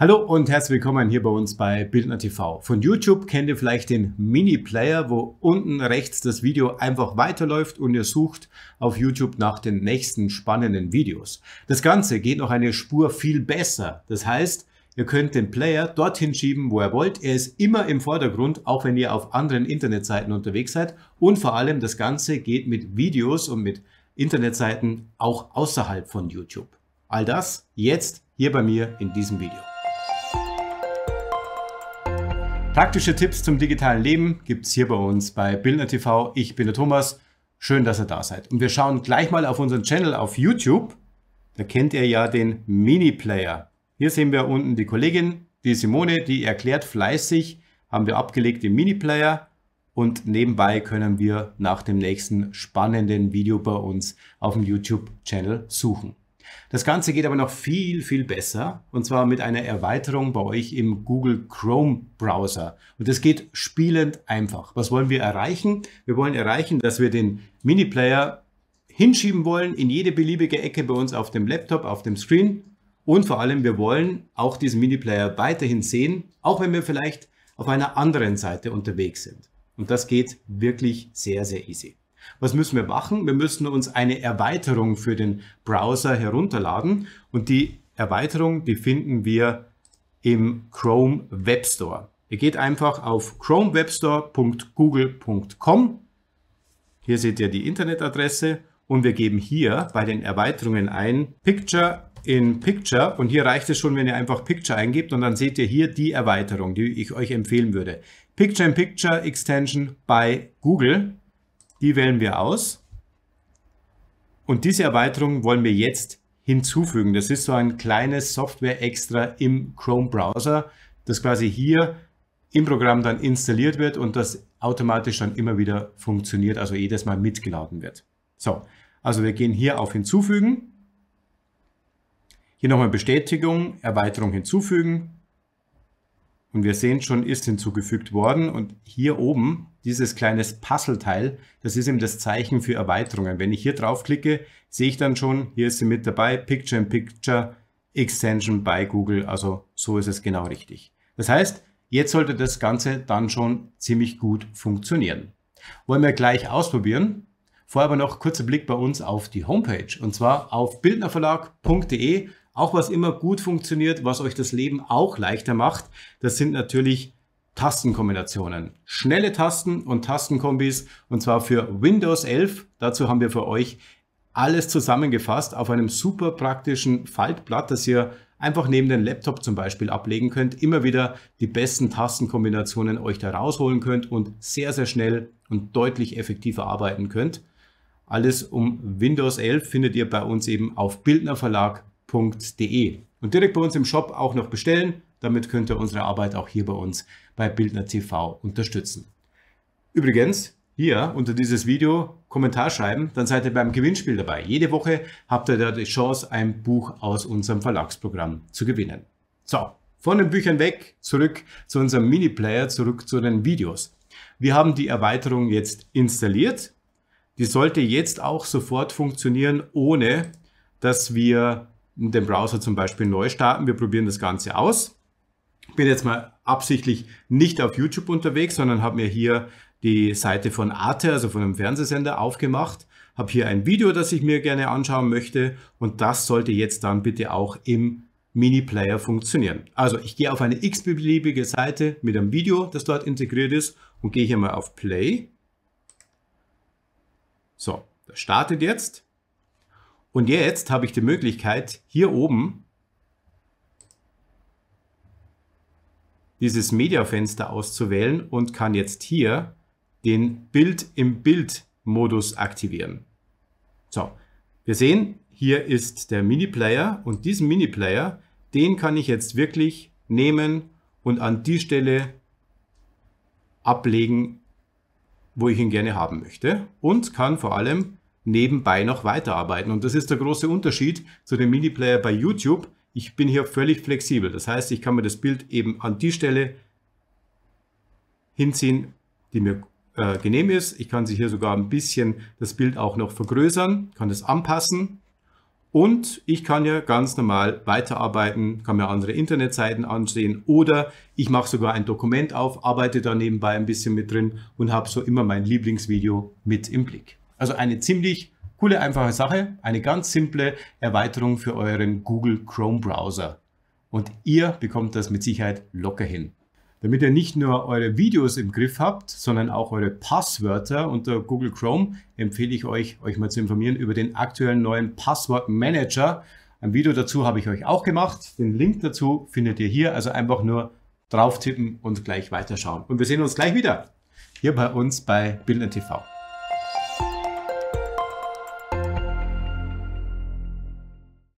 Hallo und herzlich willkommen hier bei uns bei Bildner TV. Von YouTube kennt ihr vielleicht den Mini-Player, wo unten rechts das Video einfach weiterläuft und ihr sucht auf YouTube nach den nächsten spannenden Videos. Das Ganze geht noch eine Spur viel besser. Das heißt, ihr könnt den Player dorthin schieben, wo ihr wollt. Er ist immer im Vordergrund, auch wenn ihr auf anderen Internetseiten unterwegs seid. Und vor allem das Ganze geht mit Videos und mit Internetseiten auch außerhalb von YouTube. All das jetzt hier bei mir in diesem Video. Praktische Tipps zum digitalen Leben gibt es hier bei uns bei Bildner TV. Ich bin der Thomas. Schön, dass ihr da seid. Und wir schauen gleich mal auf unseren Channel auf YouTube. Da kennt ihr ja den Mini-Player. Hier sehen wir unten die Kollegin, die Simone, die erklärt fleißig, haben wir abgelegt im Mini-Player. Und nebenbei können wir nach dem nächsten spannenden Video bei uns auf dem YouTube-Channel suchen. Das Ganze geht aber noch viel, viel besser und zwar mit einer Erweiterung bei euch im Google Chrome Browser. Und das geht spielend einfach. Was wollen wir erreichen? Wir wollen erreichen, dass wir den Mini-Player hinschieben wollen in jede beliebige Ecke bei uns auf dem Laptop, auf dem Screen. Und vor allem, wir wollen auch diesen Mini-Player weiterhin sehen, auch wenn wir vielleicht auf einer anderen Seite unterwegs sind. Und das geht wirklich sehr, sehr easy. Was müssen wir machen? Wir müssen uns eine Erweiterung für den Browser herunterladen und die Erweiterung, die finden wir im Chrome Web Store. Ihr geht einfach auf chromewebstore.google.com. Hier seht ihr die Internetadresse und wir geben hier bei den Erweiterungen ein Picture in Picture und hier reicht es schon, wenn ihr einfach Picture eingebt und dann seht ihr hier die Erweiterung, die ich euch empfehlen würde. Picture in Picture Extension bei Google die wählen wir aus. Und diese Erweiterung wollen wir jetzt hinzufügen. Das ist so ein kleines Software-Extra im Chrome-Browser, das quasi hier im Programm dann installiert wird und das automatisch dann immer wieder funktioniert, also jedes Mal mitgeladen wird. So, also wir gehen hier auf Hinzufügen. Hier nochmal Bestätigung, Erweiterung hinzufügen. Und wir sehen schon, ist hinzugefügt worden. Und hier oben, dieses kleine Puzzleteil, das ist eben das Zeichen für Erweiterungen. Wenn ich hier draufklicke, sehe ich dann schon, hier ist sie mit dabei, Picture in Picture Extension bei Google. Also so ist es genau richtig. Das heißt, jetzt sollte das Ganze dann schon ziemlich gut funktionieren. Wollen wir gleich ausprobieren. Vorher aber noch kurzer Blick bei uns auf die Homepage und zwar auf bildnerverlag.de auch was immer gut funktioniert, was euch das Leben auch leichter macht, das sind natürlich Tastenkombinationen. Schnelle Tasten und Tastenkombis und zwar für Windows 11. Dazu haben wir für euch alles zusammengefasst auf einem super praktischen Faltblatt, das ihr einfach neben den Laptop zum Beispiel ablegen könnt, immer wieder die besten Tastenkombinationen euch da rausholen könnt und sehr, sehr schnell und deutlich effektiver arbeiten könnt. Alles um Windows 11 findet ihr bei uns eben auf Bildner Verlag www.bildner.de. Und direkt bei uns im Shop auch noch bestellen. Damit könnt ihr unsere Arbeit auch hier bei uns bei Bildner TV unterstützen. Übrigens, hier unter dieses Video Kommentar schreiben, dann seid ihr beim Gewinnspiel dabei. Jede Woche habt ihr da die Chance, ein Buch aus unserem Verlagsprogramm zu gewinnen. So, von den Büchern weg, zurück zu unserem Mini-Player, zurück zu den Videos. Wir haben die Erweiterung jetzt installiert. Die sollte jetzt auch sofort funktionieren, ohne dass wir den Browser zum Beispiel neu starten. Wir probieren das Ganze aus. Bin jetzt mal absichtlich nicht auf YouTube unterwegs, sondern habe mir hier die Seite von Arte, also von einem Fernsehsender, aufgemacht. Habe hier ein Video, das ich mir gerne anschauen möchte und das sollte jetzt dann bitte auch im Mini-Player funktionieren. Also ich gehe auf eine x-beliebige Seite mit einem Video, das dort integriert ist und gehe hier mal auf Play. So, das startet jetzt. Und jetzt habe ich die Möglichkeit, hier oben dieses Media-Fenster auszuwählen und kann jetzt hier den Bild im Bild-Modus aktivieren. So, wir sehen, hier ist der Mini-Player und diesen Mini-Player, den kann ich jetzt wirklich nehmen und an die Stelle ablegen, wo ich ihn gerne haben möchte und kann vor allem nebenbei noch weiterarbeiten. Und das ist der große Unterschied zu dem Miniplayer bei YouTube. Ich bin hier völlig flexibel. Das heißt, ich kann mir das Bild eben an die Stelle hinziehen, die mir äh, genehm ist. Ich kann sich hier sogar ein bisschen das Bild auch noch vergrößern, kann es anpassen. Und ich kann ja ganz normal weiterarbeiten, kann mir andere Internetseiten ansehen oder ich mache sogar ein Dokument auf, arbeite da nebenbei ein bisschen mit drin und habe so immer mein Lieblingsvideo mit im Blick. Also eine ziemlich coole, einfache Sache, eine ganz simple Erweiterung für euren Google Chrome Browser. Und ihr bekommt das mit Sicherheit locker hin. Damit ihr nicht nur eure Videos im Griff habt, sondern auch eure Passwörter unter Google Chrome, empfehle ich euch, euch mal zu informieren über den aktuellen neuen Passwort Manager. Ein Video dazu habe ich euch auch gemacht. Den Link dazu findet ihr hier. Also einfach nur drauf tippen und gleich weiterschauen. Und wir sehen uns gleich wieder hier bei uns bei Bildern TV.